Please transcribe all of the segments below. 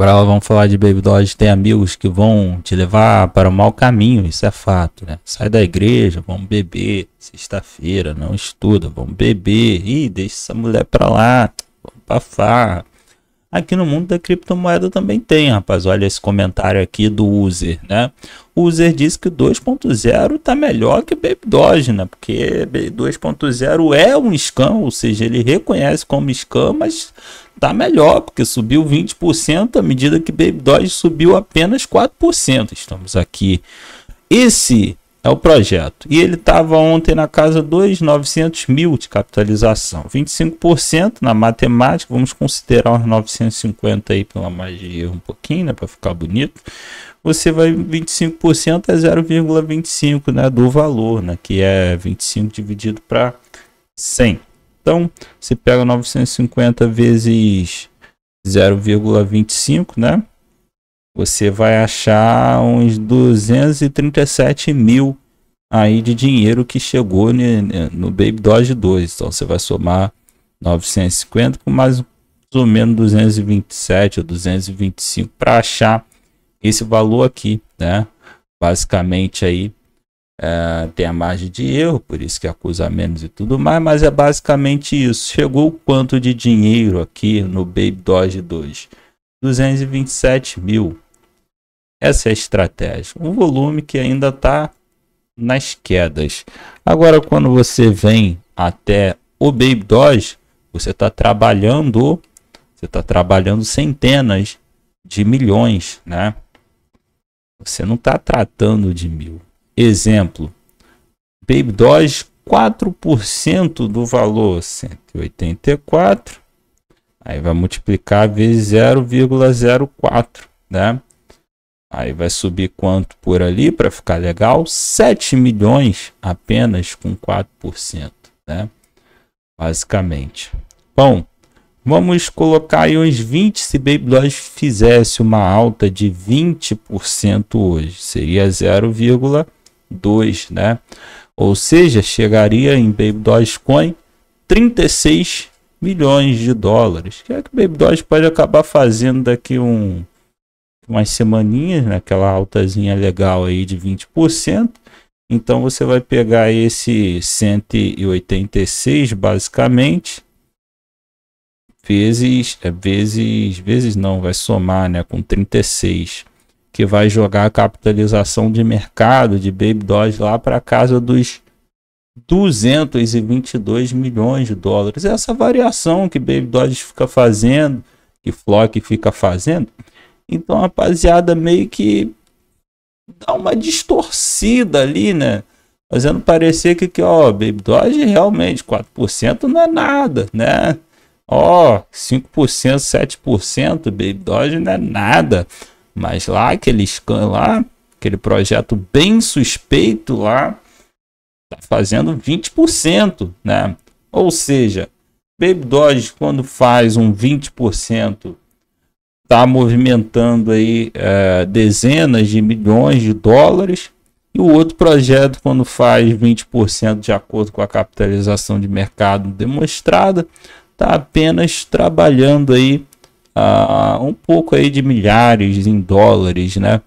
Agora vamos falar de Baby Dodge. Tem amigos que vão te levar para o mau caminho, isso é fato, né? Sai da igreja, vamos beber. Sexta-feira, não estuda, vamos beber. Ih, deixa essa mulher para lá, vamos pra farra. Aqui no mundo da criptomoeda também tem, rapaz. Olha esse comentário aqui do user, né? O user diz que 2.0 tá melhor que Baby Doge, né? Porque 2.0 é um scam, ou seja, ele reconhece como scam, mas tá melhor, porque subiu 20% à medida que Baby Doge subiu apenas 4%. Estamos aqui. Esse é o projeto. E ele estava ontem na casa 2,900 mil de capitalização. 25% na matemática, vamos considerar uns 950 aí pela magia um pouquinho, né, para ficar bonito. Você vai 25% é 0,25, né, do valor, né, que é 25 dividido para 100. Então, você pega 950 vezes 0,25, né? Você vai achar uns 237 mil aí de dinheiro que chegou no Baby Doge 2. Então, você vai somar 950 com mais ou menos 227 ou 225 para achar esse valor aqui, né? Basicamente aí ah, tem a margem de erro, por isso que acusa menos e tudo mais, mas é basicamente isso. Chegou quanto de dinheiro aqui no Baby Doge 2? 227 mil. Essa é a estratégia. Um volume que ainda está nas quedas. Agora, quando você vem até o Baby Doge, você está trabalhando, você está trabalhando centenas de milhões, né? Você não está tratando de mil, Exemplo, Baby Doge 4% do valor, 184. Aí vai multiplicar vezes 0,04, né? Aí vai subir quanto por ali para ficar legal? 7 milhões apenas com 4%, né? Basicamente. Bom, vamos colocar aí uns 20 se Baby Doge fizesse uma alta de 20% hoje, seria 0,4 2, né? Ou seja, chegaria em Baby Dogecoin 36 milhões de dólares. Que é que o Baby Doge pode acabar fazendo daqui um umas semaninhas, naquela né? altazinha legal aí de 20%. Então você vai pegar esse 186 basicamente vezes, é, vezes, vezes não, vai somar, né, com 36 que vai jogar a capitalização de mercado de Baby Doge lá para casa dos 222 milhões de dólares. Essa variação que Baby Doge fica fazendo, que Flock fica fazendo. Então, a rapaziada, meio que dá uma distorcida ali, né? Fazendo parecer que, que ó, Baby Doge realmente 4% não é nada, né? Ó, 5%, 7%, Baby Doge não é nada. Mas lá aquele scan lá, aquele projeto bem suspeito lá, tá fazendo 20%, né? Ou seja, Baby Doge quando faz um 20%, tá movimentando aí é, dezenas de milhões de dólares. E o outro projeto, quando faz 20% de acordo com a capitalização de mercado demonstrada, está apenas trabalhando aí uh, um pouco aí de milhares em dólares, né?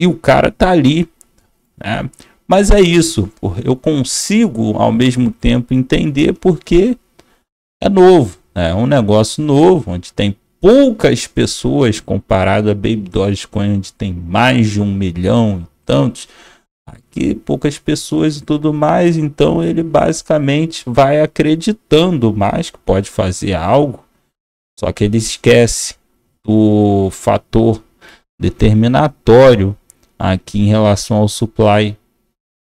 E o cara tá ali, né? Mas é isso, eu consigo ao mesmo tempo entender porque é novo, né? é um negócio novo, onde tem poucas pessoas comparado a Baby Dogecoin, onde tem mais de um milhão e tantos. Aqui poucas pessoas e tudo mais, então ele basicamente vai acreditando mais que pode fazer algo só que ele esquece o fator determinatório aqui em relação ao supply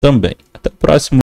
também. Até o próximo